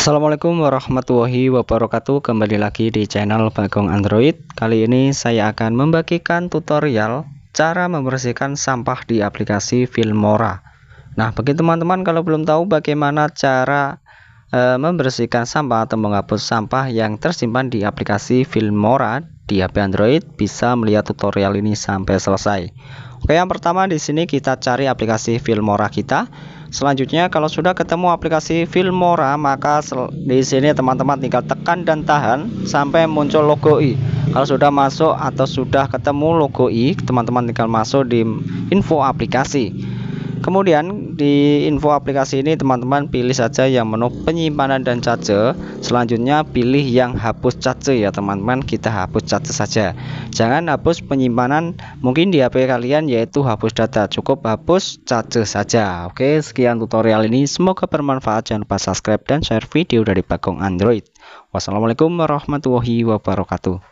Assalamualaikum warahmatullahi wabarakatuh Kembali lagi di channel Bagong Android Kali ini saya akan membagikan tutorial Cara membersihkan sampah di aplikasi Filmora Nah bagi teman-teman kalau belum tahu bagaimana cara e, Membersihkan sampah atau menghapus sampah yang tersimpan di aplikasi Filmora Di HP Android bisa melihat tutorial ini sampai selesai Oke yang pertama di sini kita cari aplikasi Filmora kita Selanjutnya kalau sudah ketemu aplikasi Filmora maka di sini teman-teman tinggal tekan dan tahan sampai muncul logo i. Kalau sudah masuk atau sudah ketemu logo i, teman-teman tinggal masuk di info aplikasi. Kemudian di info aplikasi ini teman-teman pilih saja yang menu penyimpanan dan cache. Selanjutnya pilih yang hapus cache ya teman-teman. Kita hapus cache saja. Jangan hapus penyimpanan mungkin di HP kalian yaitu hapus data. Cukup hapus cache saja. Oke, sekian tutorial ini. Semoga bermanfaat. Jangan lupa subscribe dan share video dari Bagong Android. Wassalamualaikum warahmatullahi wabarakatuh.